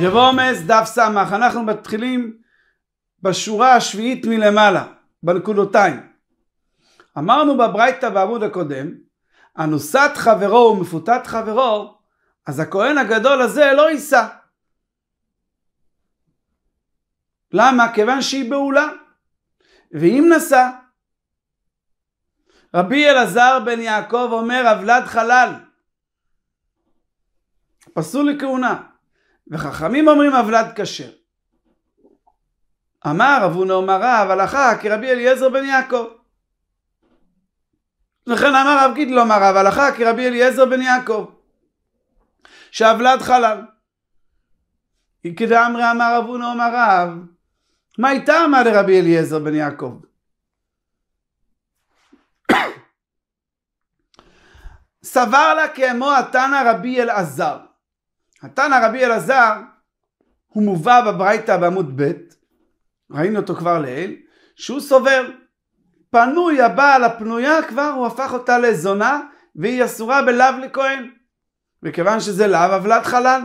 יבוא עומס דף סמך, אנחנו מתחילים בשורה השביעית מלמעלה, בנקודותיים. אמרנו בברייתא בעמוד הקודם, הנוסת חברו ומפותת חברו, אז הכהן הגדול הזה לא יישא. למה? כיוון שהיא בעולה. ואם נשא, רבי אלעזר בן יעקב אומר, אבלד חלל, פסול לכהונה. וחכמים אומרים הבלד כשר. אמר רב הונא אומר רב הלכה כרבי אליעזר בן יעקב. וכן אמר רב גידל אמר רב הלכה כרבי אליעזר בן יעקב. שהבלד חלל. כדאמרי אמר רב הונא אומר רב אה, מה הייתה אמר לרבי אליעזר בן יעקב? סבר לה כאמו התנא רבי אלעזר התנא רבי אלעזר, הוא מובא בברייתא בעמוד ב', ראינו אותו כבר לעיל, שהוא סובר. פנוי הבעל הפנויה כבר הוא הפך אותה לזונה והיא אסורה בלאו לכהן. וכיוון שזה לאו הבלת חלל.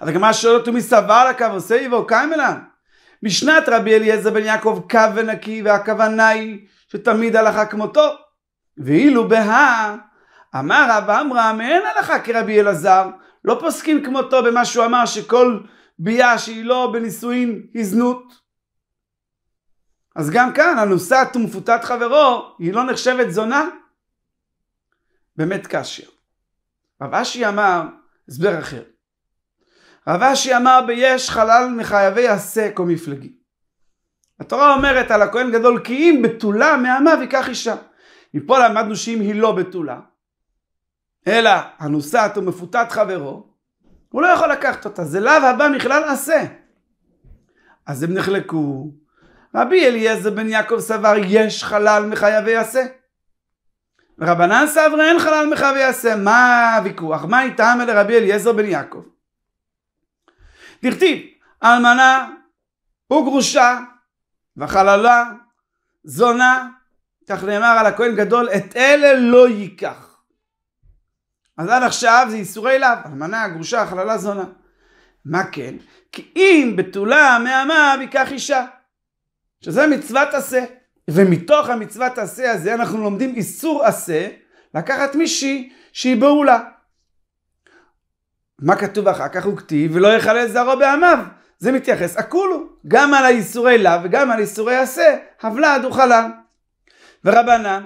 אז הגמרא שואלת הוא מסבר לקו עושה איבו קיימלן. משנת רבי אליעזר בן יעקב קו ונקי והכוונה היא שתמיד הלכה כמותו. ואילו בהא אמר רב עמרם אין הלכה כרבי אלעזר לא פוסקים כמותו במה שהוא אמר שכל ביאה שהיא לא בנישואין היא זנות. אז גם כאן הנוסעת ומפותת חברו היא לא נחשבת זונה? באמת קשיא. רב אשי אמר הסבר אחר. רב אשי אמר ביש חלל מחייבי הסק או מפלגי. התורה אומרת על הכהן גדול כי אם בתולה מעמה ויקח אישה. מפה למדנו שאם היא לא בתולה, אלא הנוסעת מפותת חברו, הוא לא יכול לקחת אותה, זה לאו הבא מכלל עשה. אז הם נחלקו, רבי אליעזר בן יעקב סבר יש חלל מחייבי עשה. רבנן סברי אין חלל מחייבי עשה, מה הוויכוח? מה איתם אלה רבי אליעזר בן יעקב? דכתיב, אלמנה וגרושה וחללה, זונה, כך נאמר על הכהן גדול, את אלה לא ייקח. אז עד עכשיו זה איסורי לאו, אלמנה, גרושה, חללה, זונה. מה כן? כי אם בתולה מעמה ביקח אישה. שזה מצוות עשה. ומתוך המצוות עשה הזה אנחנו לומדים איסור עשה לקחת מישהי שהיא בעולה. מה כתוב אחר כך? הוא כתיב ולא יחלל זרעו בעמיו. זה מתייחס אקולו. גם על האיסורי לאו וגם על איסורי עשה, הבלעד הוא חלל. ורבנן,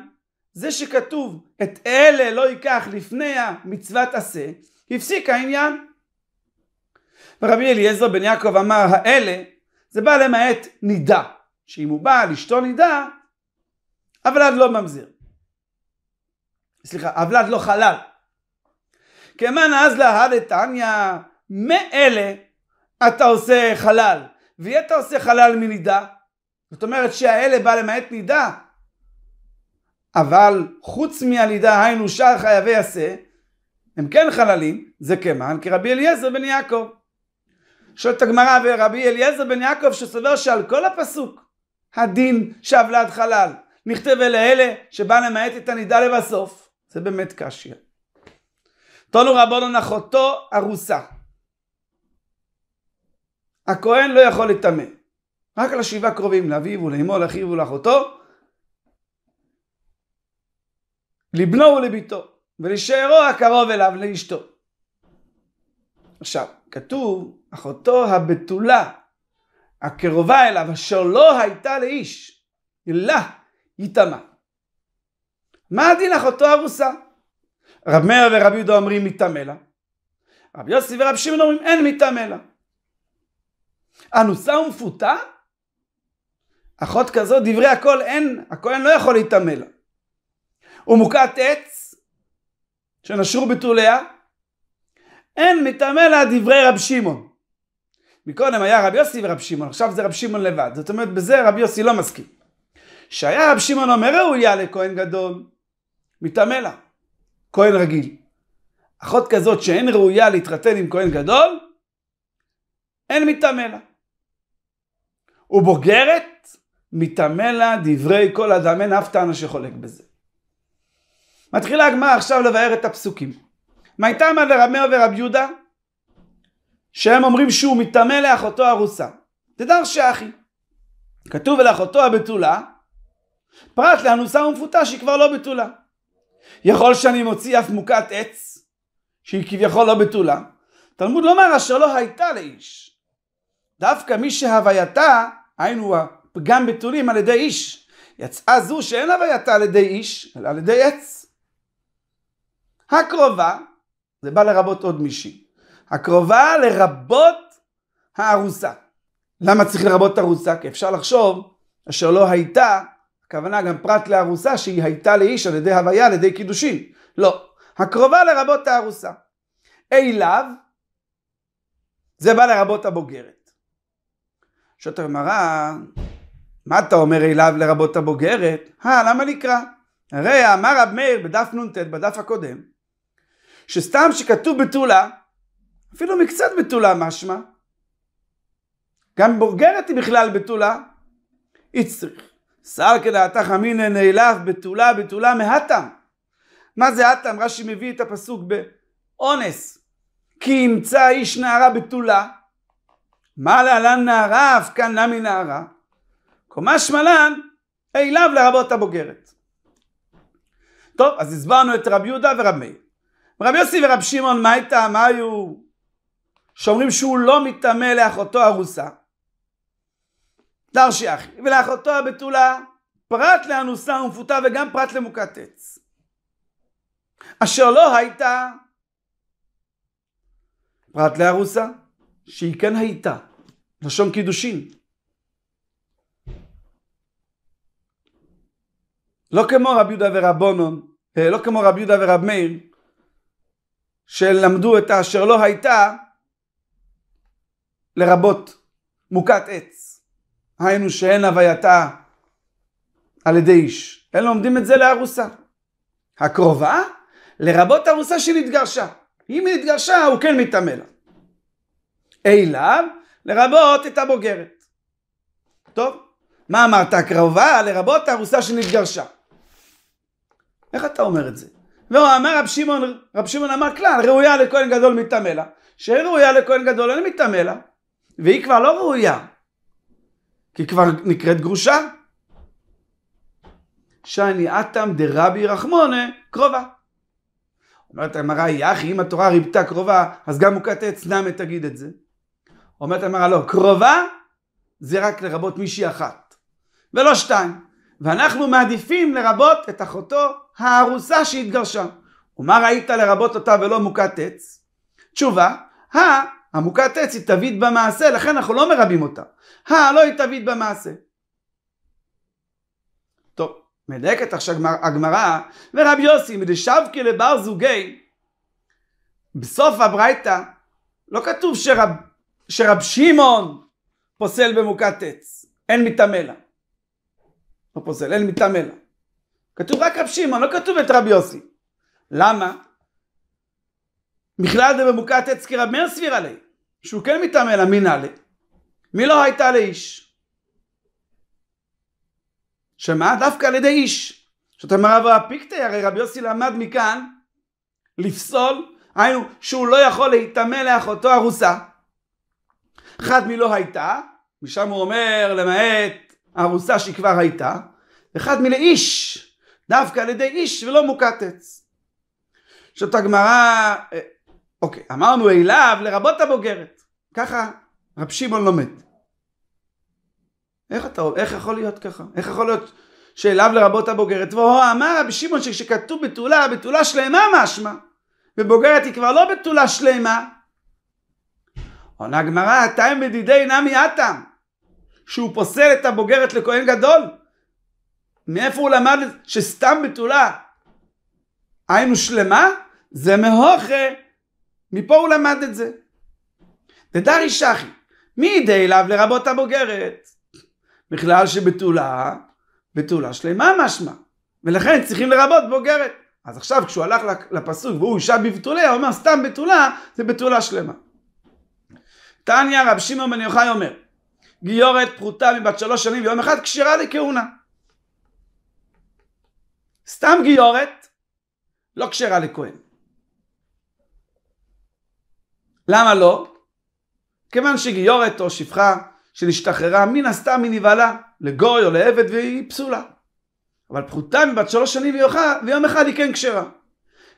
זה שכתוב את אלה לא ייקח לפני המצוות עשה, הפסיק העניין. ורבי אליעזר בן יעקב אמר האלה, זה בא למעט נידה, שאם הוא בא לשתו נידה, הוולד לא ממזיר. סליחה, הוולד לא חלל. כמאן אז להד את תניא, מאלה אתה עושה חלל, ואי אתה עושה חלל מנידה. זאת אומרת שהאלה בא למעט נידה, אבל חוץ מהלידה היינו שאר חייבי עשה, הם כן חללים, זה כמען, כרבי אליעזר בן יעקב. שואלת הגמרא, ורבי אליעזר בן יעקב שסובר שעל כל הפסוק הדין שהוולד חלל נכתב אלה אלה שבא למעט את הנידה לבסוף, זה באמת קשיא. תונו רבונו נחותו ארוסה. הכהן לא יכול לטמא, רק על השבעה קרובים, לאביו ולאמו, לאחיו ולאחותו, לבנו ולביתו, ולשארו הקרוב אליו, לאשתו. עכשיו, כתוב, אחותו הבתולה, הקרובה אליו, אשר לא הייתה לאיש, לה יטמא. מה הדין אחותו הרוסה? רב מאיר ורבי יהודה אומרים מיטמא לה. רבי יוסי ורב שמעון אומרים אין מיטמא לה. אנוסה ומפותה? אחות כזאת, דברי הכל אין, הכהן לא יכול להיטמא לה. ומוכת עץ שנשרו בתוליה, אין מטמא לה דברי רב שמעון. מקודם היה רב יוסי ורב שמעון, עכשיו זה רב שמעון לבד. זאת אומרת, בזה רב יוסי לא מסכים. שהיה רב שמעון אומר ראויה לכהן גדול, מטמא לה, כהן רגיל. אחות כזאת שאין ראויה להתרתן עם כהן גדול, אין מטמא לה. ובוגרת, מטמא לה דברי כל אדם, אין אף טענה שחולק בזה. מתחילה הגמרא עכשיו לבאר את הפסוקים. מה איתמא לרמהו ורב יהודה? שהם אומרים שהוא מטמא לאחותו הרוסה. תדע שאחי. כתוב ולאחותו הבתולה, פרט לאנוסה ומפותה שהיא כבר לא בתולה. יכול שאני מוציא אף מוכת עץ, שהיא כביכול לא בתולה. תלמוד לומר אשר לא הייתה לאיש. דווקא מי שהווייתה, היינו הפגם בתולים על ידי איש. יצאה זו שאין הווייתה על ידי איש, אלא על ידי עץ. הקרובה, זה בא לרבות עוד מישהי, הקרובה לרבות הארוסה. למה צריך לרבות את הארוסה? כי אפשר לחשוב אשר לא הייתה, הכוונה גם פרט לארוסה שהיא הייתה לאיש על ידי הוויה, על ידי קידושין. לא. הקרובה לרבות הארוסה. אליו, זה בא לרבות הבוגרת. שוטר מראה, מה אתה אומר אליו לרבות הבוגרת? אה, למה נקרא? הרי אמר רב מאיר בדף נ"ט, בדף הקודם, שסתם שכתוב בתולה, אפילו מקצת בתולה משמע, גם בורגרת היא בכלל בתולה, היא איצטריך. שר כדעתך אמינא נעלב בתולה בתולה מהתם. מה זה התם? רש"י מביא את הפסוק באונס. כי ימצא איש נערה בתולה. מה להלן נערה אף כאן נמי נערה. קומה שמלן אילב לרבות הבוגרת. טוב, אז הסברנו את רב יהודה ורב מאיר. רבי יוסי ורב שמעון, מה הייתה, מה היו? שאומרים שהוא לא מטמא לאחותו ארוסה. דרשי אחי, ולאחותו הבתולה, פרט לאנוסה ומפותה וגם פרט למוכת עץ. אשר לא הייתה פרט לארוסה, שהיא כן הייתה, לשון קידושין. לא כמו רבי יהודה ורב בונון, אה, לא כמו רבי יהודה ורב מאיר, שלמדו את האשר לא הייתה, לרבות מוקת עץ. היינו שאין הווייתה על ידי איש, אלא לומדים את זה לארוסה. הקרובה, לרבות ארוסה שנתגרשה. אם היא נתגרשה, הוא כן מטמא לה. אליו, לרבות את הבוגרת. טוב, מה אמרת? הקרובה, לרבות ארוסה שנתגרשה. איך אתה אומר את זה? והוא לא, אמר רב שמעון, רב שמעון אמר כלל, ראויה לכהן גדול מטמא לה. שאין ראויה לכהן גדול אין מטמא לה. והיא כבר לא ראויה. כי כבר נקראת גרושה. שאני אתם דרבי רחמונה קרובה. אומרת הגמרא, יחי, אם התורה ריבתה קרובה, אז גם מוקת עץ נמי תגיד את זה? אומרת המראה, לא, קרובה זה רק לרבות מישהי אחת, ולא שתיים. ואנחנו מעדיפים לרבות את אחותו הארוסה שהתגרשה. ומה ראית לרבות אותה ולא מוכת עץ? תשובה, ה, המוכת עץ היא תווית במעשה, לכן אנחנו לא מרבים אותה. ה, לא היא תווית במעשה. טוב, מדייקת עכשיו הגמרא, ורב יוסי, מדשבקי לבר זוגי, בסוף הברייתא, לא כתוב שרב, שרב שמעון פוסל במוכת עץ, אין מיטמא לה. לא פוסל, אין מטעם אלא. כתוב רק רב שמעון, לא כתוב את רבי יוסי. למה? בכלל זה במוקת עץ כי רב מאיר סביר עלי, שהוא כן מטעם אלא מינא לי. מי לא הייתה לאיש? שמה? דווקא על ידי איש. זאת אומרת רב פיקטי, הרי רבי יוסי למד מכאן לפסול, היינו שהוא לא יכול להיטמא לאחותו הרוסה. אחת מלא הייתה, משם הוא אומר למעט הארוסה שהיא כבר הייתה, אחד מלאיש, דווקא על ידי איש ולא מוקטץ. עכשיו את הגמרא, אה, אוקיי, אמרנו אליו לרבות הבוגרת, ככה רב שמעון לומד. איך אתה, איך יכול להיות ככה? איך יכול להיות שאליו לרבות הבוגרת? והוא אמר רבי שמעון שכשכתוב בתולה, בתולה שלמה משמע, ובוגרת היא כבר לא בתולה שלמה. עונה הגמרא, תאים בדידי נמי אטם. שהוא פוסל את הבוגרת לכהן גדול? מאיפה הוא למד שסתם בתולה היינו שלמה? זה מהוכה, מפה הוא למד את זה. דדרי שחי, מי ידי אליו לרבות הבוגרת? בכלל שבתולה, בתולה שלמה משמע, ולכן צריכים לרבות בוגרת. אז עכשיו כשהוא הלך לפסוק והוא אישה בבתוליה, הוא אומר סתם בתולה, זה בתולה שלמה. תניא רב שמעון בן יוחאי אומר, גיורת פרוטה מבת שלוש שנים ויום אחד כשרה לכהונה. סתם גיורת לא כשרה לכהן. למה לא? כיוון שגיורת או שפחה שנשתחררה מן הסתם היא נבהלה לגוי או לעבד והיא פסולה. אבל פחותה מבת שלוש שנים ויום אחד היא כן כשרה.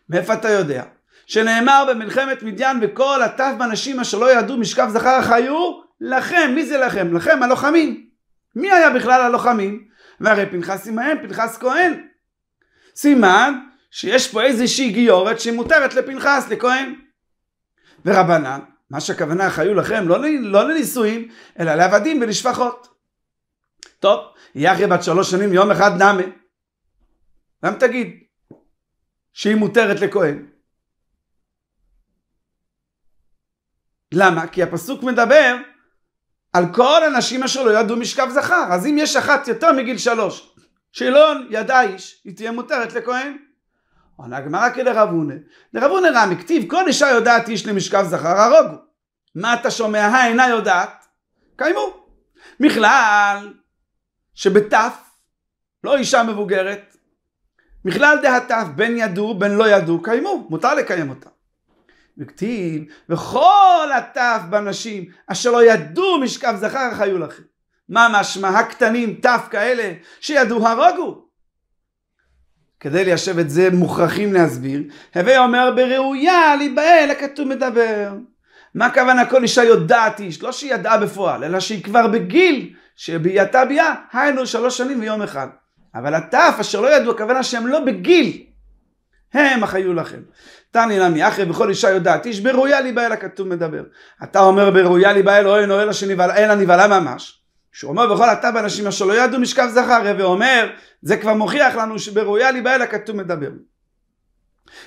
מאיפה אתה יודע? שנאמר במלחמת מדיין וכל הטף בנשים אשר לא ידעו משכב זכר החיו לכם, מי זה לכם? לכם הלוחמים. מי היה בכלל הלוחמים? והרי פנחס עמהם, פנחס כהן. סימן שיש פה איזושהי גיורת שמותרת לפנחס, לכהן. ורבנן, מה שהכוונה חיו לכם, לא, לא לנישואים, אלא לעבדים ולשפחות. טוב, יחי בת שלוש שנים יום אחד נאמה. למה תגיד שהיא מותרת לכהן? למה? כי הפסוק מדבר על כל הנשים אשר לא ידעו משכב זכר. אז אם יש אחת יותר מגיל שלוש, שהיא לא ידעה איש, היא תהיה מותרת לכהן. עונה הגמרא כדרב הונא. דרב הונא רם הכתיב כל אישה יודעת איש למשכב זכר הרוגו. מה אתה שומע? האינה יודעת? קיימו. מכלל שבתף לא אישה מבוגרת. מכלל דהתף בין ידעו בין לא ידעו קיימו. מותר לקיים אותה. וכתיב, וכל הטף בנשים אשר לא ידעו משכב זכר היו לכם. מה משמע הקטנים טף כאלה שידעו הרוגו כדי ליישב את זה מוכרחים להסביר, הווי אומר בראויה להיבהל הכתוב מדבר. מה הכוונה כל אישה יודעת איש? לא שהיא ידעה בפועל, אלא שהיא כבר בגיל שביעתה ביעה היינו שלוש שנים ויום אחד. אבל הטף אשר לא ידעו, הכוונה שהם לא בגיל הם החיו לכם. תני נמי אחרי וכל אישה יודעת איש ברויה לי באל הכתוב מדבר. אתה אומר ברויה לי ליבה אל אוהן או אל הנבהלה ממש. שהוא אומר וכל אתה באנשים אשר לא ידעו משכב זכר ואומר זה כבר מוכיח לנו שברויה לי באל הכתוב מדבר.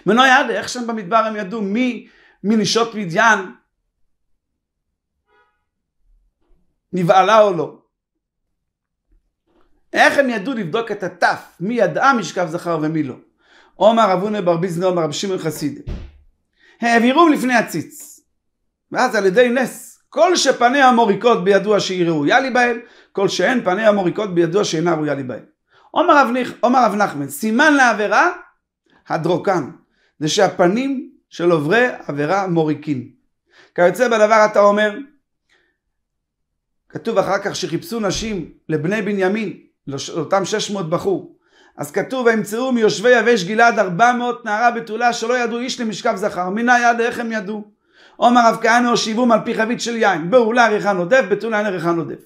מנוע יד איך שם במדבר הם ידעו מי מנשות מדיין נבהלה או לא. איך הם ידעו לבדוק את התף, מי ידעה משכב זכר ומי לא. עומר אבונה בר ביזנו אמר רבי שמעון חסידה. העבירום לפני הציץ. ואז על ידי נס, כל שפניה מוריקות בידוע שהיא ראויה לי בהם, כל שאין פניה מוריקות בידוע שאינה ראויה לי בהם. עומר רב נחמן, סימן לעבירה, הדרוקן. זה שהפנים של עוברי עבירה מוריקין. כיוצא בדבר אתה אומר, כתוב אחר כך שחיפשו נשים לבני בנימין, לאותם 600 בחור. אז כתוב וימצאו מיושבי יבש גלעד ארבע מאות נערה בתולה שלא ידעו איש למשכב זכר מנה יד איך הם ידעו עומר רב כהנא הושיבום על פי חבית של יין בעולה ריחן נודף, בתולה אין נודף. עודף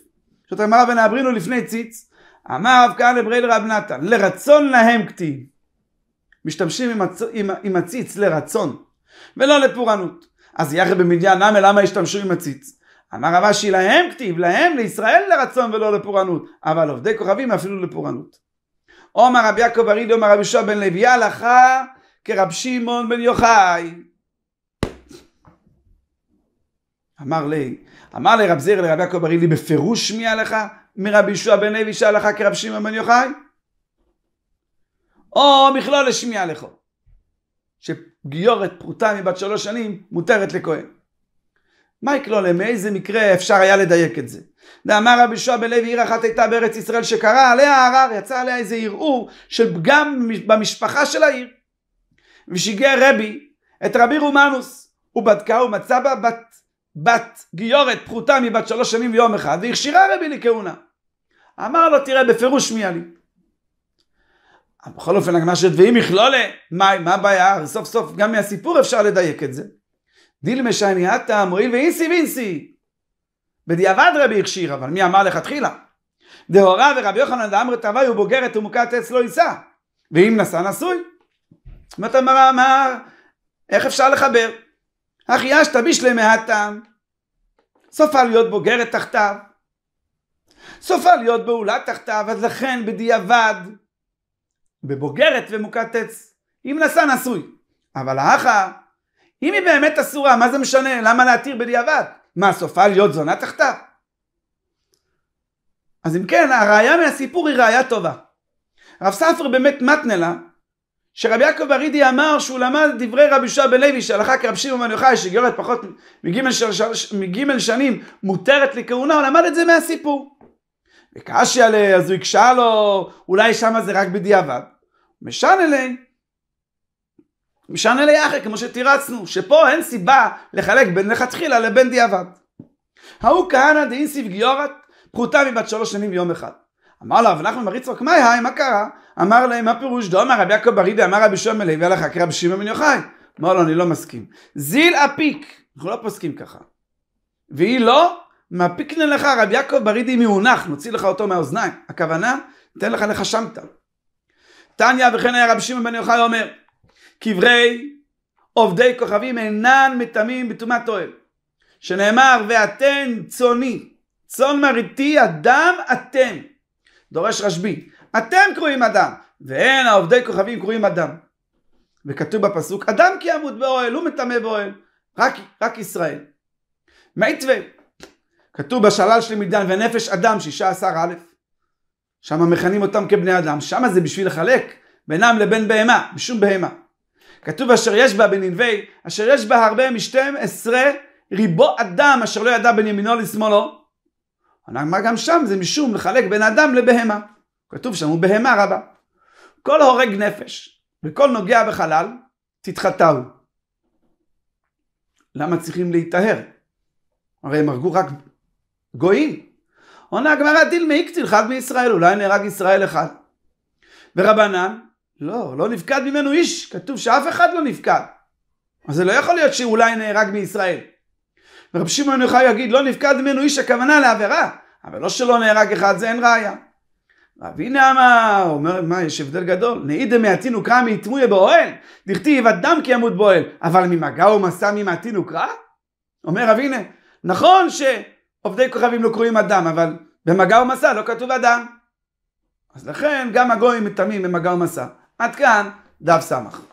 זאת אמרה אברינו לפני ציץ אמר רב כהנא ברי לרב נתן לרצון להם כתיב משתמשים עם, הצ... עם... עם הציץ לרצון ולא לפורענות אז יחד במדיין למה למה השתמשו עם הציץ אמר רב אשי להם כתיב להם לישראל לרצון ולא לפורענות אבל עובדי כוכבים אפילו לפורענות עומר רבי יעקב אריד עומר רבי יהושע בן לוי הלכה כרב שמעון בן יוחאי. אמר לי, אמר לי רב זיר לרב יעקב ארידי בפירוש מי הלכה? מרבי יהושע בן לוי שהלכה כרב שמעון בן יוחאי? או מכלול השמיע לכו, שגיורת פרוטה מבת שלוש שנים מותרת לכהן. מה יקלול הם? מאיזה מקרה אפשר היה לדייק את זה? ואמר רבי שועה בלוי עיר אחת הייתה בארץ ישראל שקרה עליה הערר, יצא עליה איזה ערעור של פגם במשפחה של העיר. ושיגע רבי את רבי רומנוס, הוא בדקה ומצא בה בת, בת גיורת פחותה מבת שלוש שנים ויום אחד, והכשירה רבי לכהונה. אמר לו תראה בפירוש מי אני. בכל אופן הגמרא שאת ואם יכלולה, מה הבעיה? סוף סוף גם מהסיפור אפשר לדייק את זה. דיל דילמה עתה, מועיל ואינסי ואינסי. בדיעבד רבי הכשיר, אבל מי אמר לכתחילה? דהורה ורבי יוחנן דאמרי תווי הוא בוגרת ומוכת עץ לא יישא, ואם נשא נשוי. זאת אומרת אמר, איך אפשר לחבר? אחי אשתא בישלי מהטעם, סופה להיות בוגרת תחתיו, סופה להיות בעולה תחתיו, אז לכן בדיעבד, בבוגרת ומוכת עץ, אם נשא נשוי. אבל האחר אם היא באמת אסורה, מה זה משנה? למה להתיר בדיעבד? מה, סופה להיות זונה תחתה? אז אם כן, הראייה מהסיפור היא ראייה טובה. רב ספר באמת מתנה לה, שרבי יעקב ארידי אמר שהוא למד דברי רבי יהושע בן לוי שהלכה כרב שמעון בן יוחאי שגיורת פחות מגימל, ש... מגימל שנים מותרת לכהונה, הוא למד את זה מהסיפור. וקשי עליה, אז הוא הקשה לו, אולי שמה זה רק בדיעבד. משנה לי, משנה ליחד, כמו שתירצנו, שפה אין סיבה לחלק בין לכתחילה לבין דיעבד. ההוא כהנא דאינסיב גיורת, פחותה מבת שלוש שנים ויום אחד. אמר לה, רב נחמן בר יצחק, מה היה, מה קרה? אמר להם, מה פירוש דאמר רבי יעקב ברידי, אמר רבי שמואל לוי, הלכה כרבי שמעון בן יוחאי. אמר לו, אני לא מסכים. זיל אפיק, אנחנו לא פוסקים ככה. והיא לא, מפיקנה לך רבי יעקב ברידי מהונח, נוציא לך אותו מהאוזניים. הכוונה, ניתן לך לך שמת. תניא וכן היה רבי שמעון בן יוחאי אומר, קברי עובדי כוכבים אינן מטמאים בטומאת אוהל. שנאמר ואתן צוני, צאן מרעיתי אדם אתם. דורש רשב"י, אתם קרואים אדם, ואין העובדי כוכבים קרואים אדם. וכתוב בפסוק, אדם כי ימות באוהל, הוא מטמא באוהל, רק, רק ישראל. מעיטווה, כתוב בשלל של מידן ונפש אדם, שישה עשר א', שם מכנים אותם כבני אדם, שם זה בשביל לחלק בינם לבין בהמה, בשום בהמה. כתוב אשר יש בה בננבי, אשר יש בה הרבה משתים עשרה ריבו אדם אשר לא ידע בין ימינו לשמאלו. מה גם שם זה משום לחלק בין אדם לבהמה. כתוב שם הוא בהמה רבה. כל הורג נפש וכל נוגע בחלל, תתחטאו. למה צריכים להיטהר? הרי הם הרגו רק גויים. עונה הגמרא דילמי קציל חד מישראל, אולי נהרג ישראל אחד. ורבנן, לא, לא נפקד ממנו איש, כתוב שאף אחד לא נפקד. אז זה לא יכול להיות שאולי נהרג מישראל. ורב שמעון יוחאי יגיד, לא נפקד ממנו איש הכוונה לעבירה, אבל לא שלא נהרג אחד, זה אין ראיה. רבי נעמה אומר, מה, יש הבדל גדול. נעידה מעטינו וקרא מיתמויה באוהל, דכתיב אדם כי ימות באוהל, אבל ממגע ומסע ממעטין וקרא? אומר רבי נעמה, נכון שעובדי כוכבים לא קרואים אדם, אבל במגע ומסע לא כתוב אדם. אז לכן גם הגויים מתאמים במגע ומסע. עד כאן דף סמך.